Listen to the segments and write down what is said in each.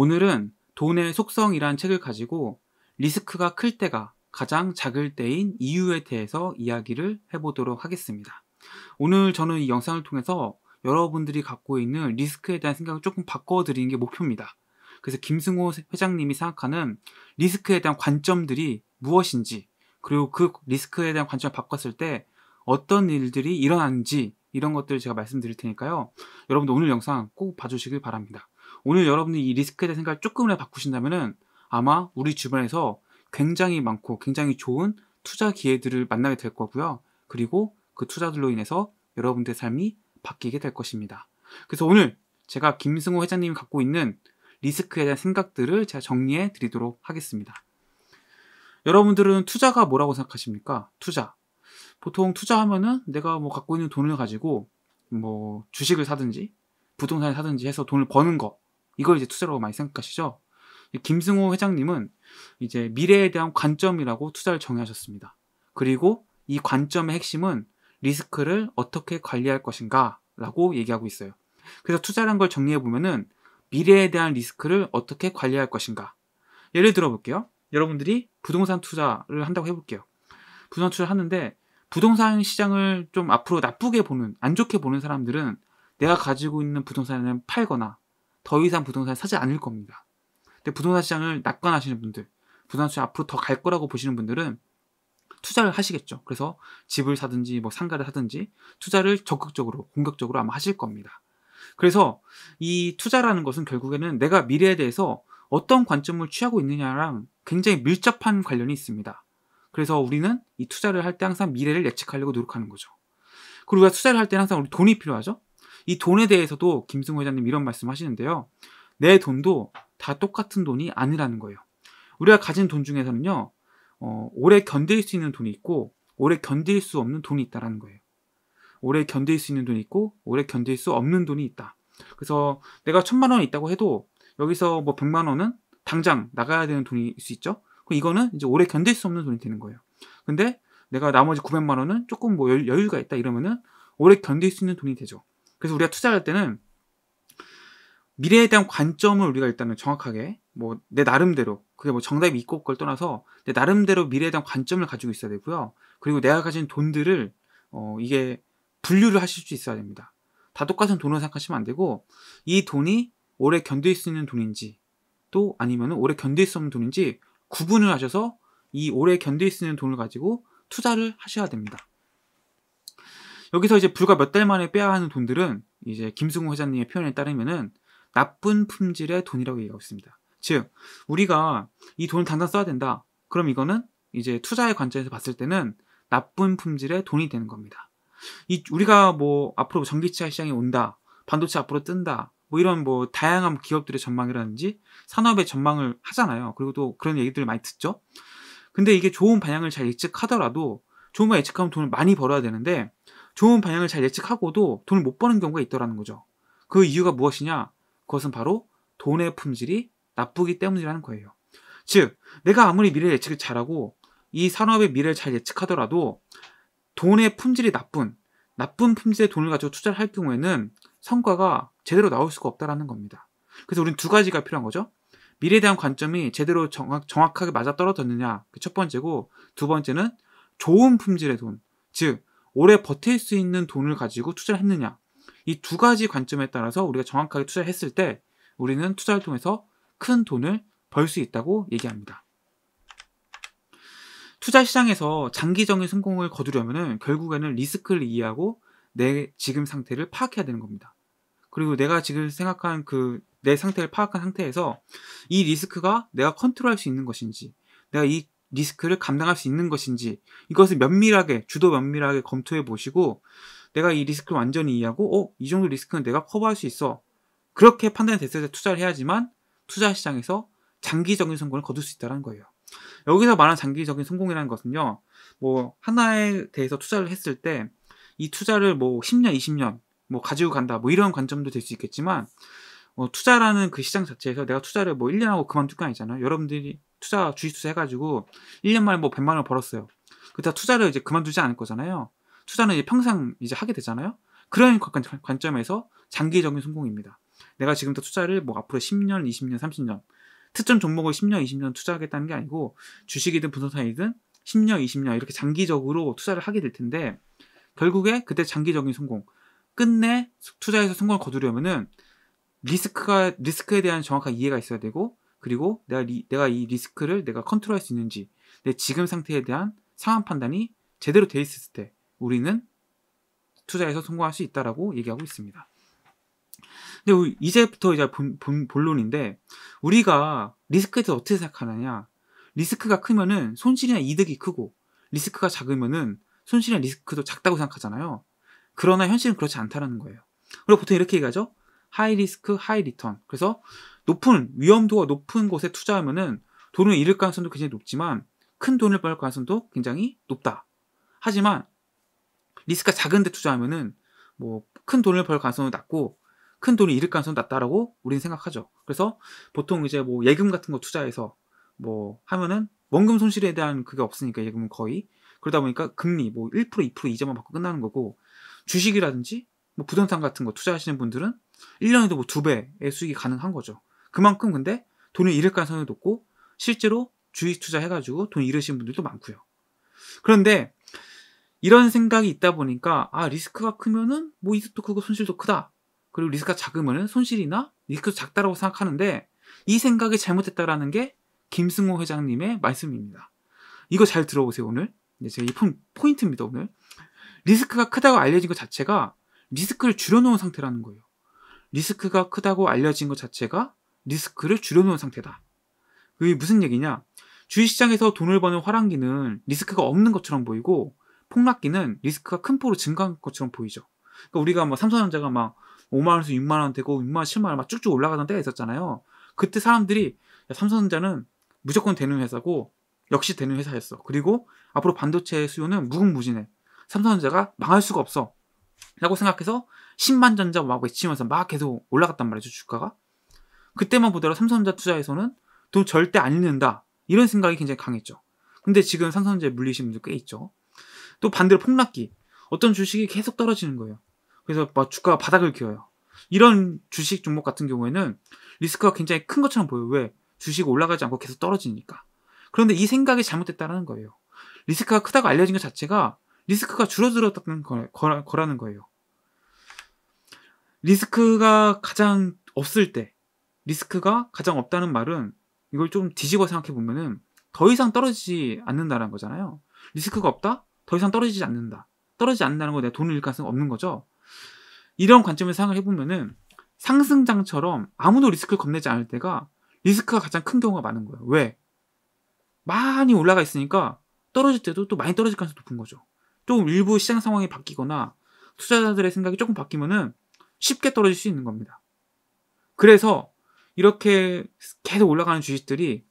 오늘은 돈의 속성이란 책을 가지고 리스크가 클 때가 가장 작을 때인 이유에 대해서 이야기를 해보도록 하겠습니다. 오늘 저는 이 영상을 통해서 여러분들이 갖고 있는 리스크에 대한 생각을 조금 바꿔드리는 게 목표입니다. 그래서 김승호 회장님이 생각하는 리스크에 대한 관점들이 무엇인지, 그리고 그 리스크에 대한 관점을 바꿨을 때 어떤 일들이 일어나는지 이런 것들을 제가 말씀드릴 테니까요. 여러분들 오늘 영상 꼭 봐주시길 바랍니다. 오늘 여러분이 이 리스크에 대한 생각을 조금이라도 바꾸신다면은 아마 우리 주변에서 굉장히 많고 굉장히 좋은 투자 기회들을 만나게 될 거고요. 그리고 그 투자들로 인해서 여러분들의 삶이 바뀌게 될 것입니다. 그래서 오늘 제가 김승호 회장님이 갖고 있는 리스크에 대한 생각들을 제가 정리해 드리도록 하겠습니다. 여러분들은 투자가 뭐라고 생각하십니까? 투자. 보통 투자하면은 내가 뭐 갖고 있는 돈을 가지고 뭐 주식을 사든지 부동산을 사든지 해서 돈을 버는 것 이걸 이제 투자라고 많이 생각하시죠. 김승호 회장님은 이제 미래에 대한 관점이라고 투자를 정의하셨습니다. 그리고 이 관점의 핵심은 리스크를 어떻게 관리할 것인가라고 얘기하고 있어요. 그래서 투자란 걸 정리해 보면은 미래에 대한 리스크를 어떻게 관리할 것인가. 예를 들어 볼게요. 여러분들이 부동산 투자를 한다고 해볼게요. 부동산 투자를 하는데 부동산 시장을 좀 앞으로 나쁘게 보는, 안 좋게 보는 사람들은 내가 가지고 있는 부동산을 팔거나 더 이상 부동산을 사지 않을 겁니다. 근데 부동산 시장을 낙관하시는 분들, 부동산 시장 앞으로 더 갈 거라고 보시는 분들은 투자를 하시겠죠. 그래서 집을 사든지 뭐 상가를 사든지 투자를 적극적으로 공격적으로 아마 하실 겁니다. 그래서 이 투자라는 것은 결국에는 내가 미래에 대해서 어떤 관점을 취하고 있느냐랑 굉장히 밀접한 관련이 있습니다. 그래서 우리는 이 투자를 할 때 항상 미래를 예측하려고 노력하는 거죠. 그리고 우리가 투자를 할 때는 항상 우리 돈이 필요하죠. 이 돈에 대해서도 김승호 회장님 이런 말씀 하시는데요. 내 돈도 다 똑같은 돈이 아니라는 거예요. 우리가 가진 돈 중에서는요, 어, 오래 견딜 수 있는 돈이 있고, 오래 견딜 수 없는 돈이 있다라는 거예요. 오래 견딜 수 있는 돈이 있고, 오래 견딜 수 없는 돈이 있다. 그래서 내가 천만 원 있다고 해도, 여기서 뭐 백만 원은 당장 나가야 되는 돈일 수 있죠? 그 이거는 이제 오래 견딜 수 없는 돈이 되는 거예요. 근데 내가 나머지 900만 원은 조금 뭐 여유가 있다 이러면은 오래 견딜 수 있는 돈이 되죠. 그래서 우리가 투자할 때는 미래에 대한 관점을 우리가 일단은 정확하게 뭐 내 나름대로 그게 뭐 정답이 있고 그걸 떠나서 내 나름대로 미래에 대한 관점을 가지고 있어야 되고요. 그리고 내가 가진 돈들을 어 이게 분류를 하실 수 있어야 됩니다. 다 똑같은 돈으로 생각하시면 안 되고 이 돈이 오래 견딜 수 있는 돈인지 또 아니면 오래 견딜 수 없는 돈인지 구분을 하셔서 이 오래 견딜 수 있는 돈을 가지고 투자를 하셔야 됩니다. 여기서 이제 불과 몇 달 만에 빼야 하는 돈들은 이제 김승우 회장님의 표현에 따르면은 나쁜 품질의 돈이라고 얘기하고 있습니다. 즉, 우리가 이 돈을 당장 써야 된다. 그럼 이거는 이제 투자의 관점에서 봤을 때는 나쁜 품질의 돈이 되는 겁니다. 이 우리가 뭐 앞으로 전기차 시장이 온다. 반도체 앞으로 뜬다. 뭐 이런 뭐 다양한 기업들의 전망이라든지 산업의 전망을 하잖아요. 그리고 또 그런 얘기들을 많이 듣죠. 근데 이게 좋은 방향을 잘 예측하더라도 좋은 거 예측하면 돈을 많이 벌어야 되는데 좋은 방향을 잘 예측하고도 돈을 못 버는 경우가 있더라는 거죠. 그 이유가 무엇이냐? 그것은 바로 돈의 품질이 나쁘기 때문이라는 거예요. 즉, 내가 아무리 미래 예측을 잘하고 이 산업의 미래를 잘 예측하더라도 돈의 품질이 나쁜, 나쁜 품질의 돈을 가지고 투자를 할 경우에는 성과가 제대로 나올 수가 없다라는 겁니다. 그래서 우리는 두 가지가 필요한 거죠. 미래에 대한 관점이 제대로 정확, 정확하게 맞아첫 떨어졌느냐. 그 번째고 두 번째는 좋은 품질의 돈, 즉 오래 버틸 수 있는 돈을 가지고 투자를 했느냐 이 두 가지 관점에 따라서 우리가 정확하게 투자를 했을 때 우리는 투자를 통해서 큰 돈을 벌 수 있다고 얘기합니다. 투자 시장에서 장기적인 성공을 거두려면 결국에는 리스크를 이해하고 내 지금 상태를 파악해야 되는 겁니다. 그리고 내가 지금 생각한 그 내 상태를 파악한 상태에서 이 리스크가 내가 컨트롤할 수 있는 것인지 내가 이 리스크를 감당할 수 있는 것인지 이것을 면밀하게 주도 면밀하게 검토해 보시고 내가 이 리스크를 완전히 이해하고 어, 이 정도 리스크는 내가 커버할 수 있어. 그렇게 판단이 됐을 때 투자를 해야지만 투자 시장에서 장기적인 성공을 거둘 수 있다는 거예요. 여기서 말한 장기적인 성공이라는 것은요. 뭐 하나에 대해서 투자를 했을 때 이 투자를 뭐 10년, 20년 뭐 가지고 간다 뭐 이런 관점도 될 수 있겠지만 어, 투자라는 그 시장 자체에서 내가 투자를 뭐 1년 하고 그만둘 거 아니잖아요. 여러분들이 투자 주식 투자 해가지고 1년 만에 뭐 100만 원 벌었어요. 그다 투자를 이제 그만두지 않을 거잖아요. 투자는 이제 평생 이제 하게 되잖아요. 그런 관점에서 장기적인 성공입니다. 내가 지금부터 투자를 뭐 앞으로 10년, 20년, 30년 특정 종목을 10년, 20년 투자하겠다는 게 아니고 주식이든 부동산이든 10년, 20년 이렇게 장기적으로 투자를 하게 될 텐데 결국에 그때 장기적인 성공 끝내 투자에서 성공을 거두려면은 리스크가 리스크에 대한 정확한 이해가 있어야 되고 그리고 내가, 리, 내가 이 리스크를 내가 컨트롤할 수 있는지 내 지금 상태에 대한 상황 판단이 제대로 돼 있을 때 우리는 투자에서 성공할 수 있다라고 얘기하고 있습니다. 근데 이제부터 이제 본, 본, 본론인데 우리가 리스크에 대해서 어떻게 생각하느냐 리스크가 크면은 손실이나 이득이 크고 리스크가 작으면은 손실이나 리스크도 작다고 생각하잖아요. 그러나 현실은 그렇지 않다는 거예요. 그리고 보통 이렇게 얘기하죠. 하이 리스크, 하이 리턴. 그래서 높은 위험도가 높은 곳에 투자하면은 돈을 잃을 가능성도 굉장히 높지만 큰 돈을 벌 가능성도 굉장히 높다. 하지만 리스크가 작은데 투자하면은 뭐 큰 돈을 벌 가능성도 낮고 큰 돈을 잃을 가능성도 낮다라고 우리는 생각하죠. 그래서 보통 이제 뭐 예금 같은 거 투자해서 뭐 하면은 원금 손실에 대한 그게 없으니까 예금은 거의 그러다 보니까 금리 뭐 1% 2% 이자만 받고 끝나는 거고 주식이라든지 뭐 부동산 같은 거 투자하시는 분들은 1년에도 뭐 두 배의 수익이 가능한 거죠. 그만큼 근데 돈을 잃을 가능성이 높고 실제로 주식 투자해가지고 돈 잃으신 분들도 많고요. 그런데 이런 생각이 있다 보니까 아 리스크가 크면은 뭐 이득도 크고 손실도 크다. 그리고 리스크가 작으면은 손실이나 리스크 작다라고 생각하는데 이 생각이 잘못됐다라는 게 김승호 회장님의 말씀입니다. 이거 잘 들어보세요 오늘. 네, 제가 이 포인트입니다 오늘. 리스크가 크다고 알려진 것 자체가 리스크를 줄여놓은 상태라는 거예요. 리스크가 크다고 알려진 것 자체가 리스크를 줄여놓은 상태다. 그게 무슨 얘기냐? 주식시장에서 돈을 버는 화랑기는 리스크가 없는 것처럼 보이고 폭락기는 리스크가 큰 폭으로 증가한 것처럼 보이죠. 그러니까 우리가 뭐 삼성전자가 막 5만 원에서 6만 원 되고 6만 원, 7만 원 막 쭉쭉 올라가던 때가 있었잖아요. 그때 사람들이 야, 삼성전자는 무조건 되는 회사고 역시 되는 회사였어. 그리고 앞으로 반도체 수요는 무궁무진해. 삼성전자가 망할 수가 없어. 라고 생각해서 10만 전자 막 외치면서 막 계속 올라갔단 말이죠, 주가가. 그때만 보더라도 삼성전자 투자에서는 돈 절대 안 잃는다. 이런 생각이 굉장히 강했죠. 근데 지금 삼성전자에 물리신 분들 꽤 있죠. 또 반대로 폭락기. 어떤 주식이 계속 떨어지는 거예요. 그래서 막 주가가 바닥을 기어요. 이런 주식 종목 같은 경우에는 리스크가 굉장히 큰 것처럼 보여요. 왜? 주식 올라가지 않고 계속 떨어지니까. 그런데 이 생각이 잘못됐다는 거예요. 리스크가 크다고 알려진 것 자체가 리스크가 줄어들었다는 거라는 거예요. 리스크가 가장 없을 때, 리스크가 가장 없다는 말은 이걸 좀 뒤집어 생각해 보면은 더 이상 떨어지지 않는다는 거잖아요. 리스크가 없다? 더 이상 떨어지지 않는다. 떨어지지 않는다는 거 내가 돈을 잃을 가능성 이 없는 거죠. 이런 관점에서 생각을 해보면은 상승장처럼 아무도 리스크를 겁내지 않을 때가 리스크가 가장 큰 경우가 많은 거예요. 왜? 많이 올라가 있으니까 떨어질 때도 또 많이 떨어질 가능성이 높은 거죠. 좀 일부 시장 상황이 바뀌거나 투자자들의 생각이 조금 바뀌면은 쉽게 떨어질 수 있는 겁니다. 그래서 이렇게 계속 올라가는 주식들이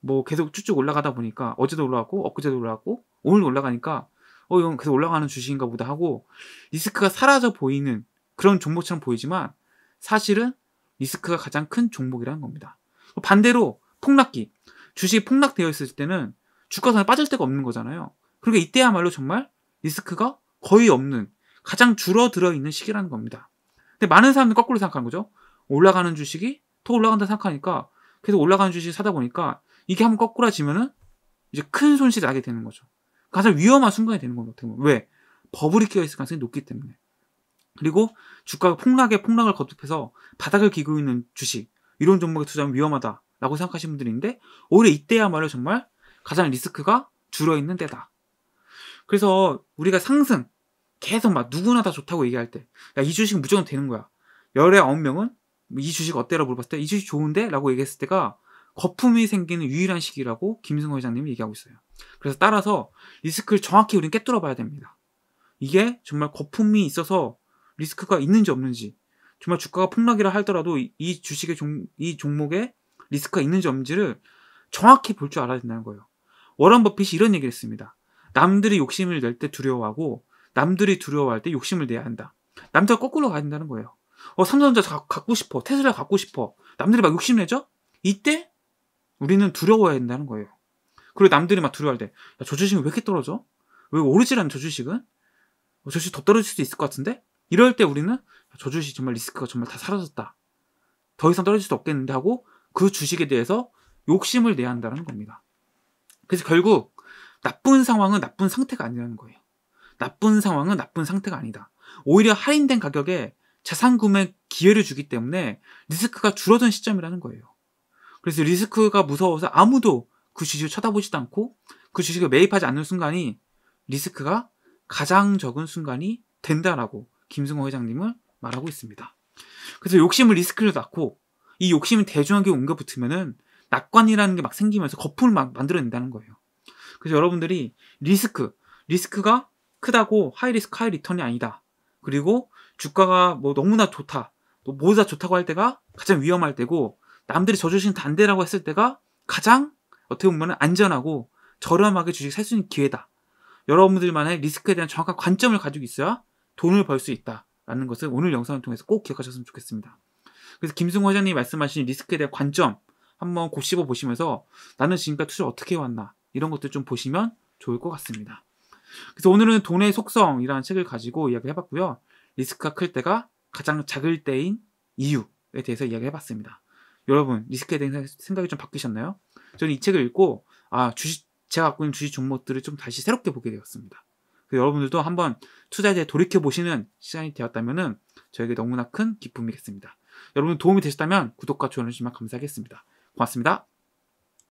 뭐 계속 쭉쭉 올라가다 보니까 어제도 올라갔고 엊그제도 올라갔고 오늘 올라가니까 어 이건 계속 올라가는 주식인가 보다 하고 리스크가 사라져 보이는 그런 종목처럼 보이지만 사실은 리스크가 가장 큰 종목이라는 겁니다. 반대로 폭락기 주식이 폭락되어 있을 때는 주가상에 빠질 데가 없는 거잖아요. 그러니까 이때야말로 정말 리스크가 거의 없는 가장 줄어들어 있는 시기라는 겁니다. 근데 많은 사람들이 거꾸로 생각하는 거죠. 올라가는 주식이 더 올라간다 생각하니까 계속 올라가는 주식 사다 보니까 이게 한번 거꾸라지면은 이제 큰 손실이 나게 되는 거죠. 가장 위험한 순간이 되는 겁니다. 어떻게 보면. 왜? 버블이 끼어 있을 가능성이 높기 때문에. 그리고 주가가 폭락에 폭락을 거듭해서 바닥을 기고 있는 주식, 이런 종목에 투자하면 위험하다라고 생각하시는 분들인데 오히려 이때야말로 정말 가장 리스크가 줄어 있는 때다. 그래서 우리가 상승 계속 막 누구나 다 좋다고 얘기할 때, 야, 이 주식 은 무조건 되는 거야. 열에 아홉 명은 뭐 이 주식 어때라 고 물어봤을 때 이 주식 좋은데? 라고 얘기했을 때가 거품이 생기는 유일한 시기라고 김승호 회장님이 얘기하고 있어요. 그래서 따라서 리스크를 정확히 우리는 깨뚫어 봐야 됩니다. 이게 정말 거품이 있어서 리스크가 있는지 없는지 정말 주가가 폭락이라 하더라도 이 주식의 종, 이 종목에 리스크가 있는지 없는지를 정확히 볼 줄 알아야 된다는 거예요. 워런 버핏이 이런 얘기를 했습니다. 남들이 욕심을 낼 때 두려워하고 남들이 두려워할 때 욕심을 내야 한다. 남자가 거꾸로 가야 된다는 거예요. 어, 삼성전자 갖고 싶어. 테슬라 갖고 싶어. 남들이 막 욕심내죠? 이때 우리는 두려워야 된다는 거예요. 그리고 남들이 막 두려워할 때, 야, 저 주식은 왜 이렇게 떨어져? 왜 오르질 않저 주식은? 어, 저 주식 더 떨어질 수도 있을 것 같은데? 이럴 때 우리는 야, 저 주식 정말 리스크가 정말 다 사라졌다. 더 이상 떨어질 수 없겠는데 하고 그 주식에 대해서 욕심을 내야 한다는 겁니다. 그래서 결국 나쁜 상황은 나쁜 상태가 아니라는 거예요. 나쁜 상황은 나쁜 상태가 아니다. 오히려 할인된 가격에 자산 구매 기회를 주기 때문에 리스크가 줄어든 시점이라는 거예요. 그래서 리스크가 무서워서 아무도 그 주식을 쳐다보지도 않고 그 주식을 매입하지 않는 순간이 리스크가 가장 적은 순간이 된다라고 김승호 회장님은 말하고 있습니다. 그래서 욕심을 리스크를 낳고 이 욕심이 대중에게 옮겨 붙으면은 낙관이라는 게 막 생기면서 거품을 막 만들어낸다는 거예요. 그래서 여러분들이 리스크, 리스크가 크다고 하이 리스크 하이 리턴이 아니다. 그리고 주가가 뭐 너무나 좋다, 모두 다 좋다고 할 때가 가장 위험할 때고 남들이 저주신 단대라고 했을 때가 가장 어떻게 보면 안전하고 저렴하게 주식 살 수 있는 기회다. 여러분들만의 리스크에 대한 정확한 관점을 가지고 있어야 돈을 벌 수 있다라는 것을 오늘 영상을 통해서 꼭 기억하셨으면 좋겠습니다. 그래서 김승호 회장님이 말씀하신 리스크에 대한 관점 한번 곱씹어 보시면서 나는 지금까지 투자 를 어떻게 해왔나 이런 것들 좀 보시면 좋을 것 같습니다. 그래서 오늘은 돈의 속성이라는 책을 가지고 이야기해 봤고요. 리스크가 클 때가 가장 작을 때인 이유에 대해서 이야기해 봤습니다. 여러분, 리스크에 대한 생각이 좀 바뀌셨나요? 저는 이 책을 읽고, 아, 주식, 제가 갖고 있는 주식 종목들을 좀 다시 새롭게 보게 되었습니다. 여러분들도 한번 투자에 대해 돌이켜보시는 시간이 되었다면 저에게 너무나 큰 기쁨이겠습니다. 여러분 도움이 되셨다면 구독과 좋아요 주시면 감사하겠습니다. 고맙습니다.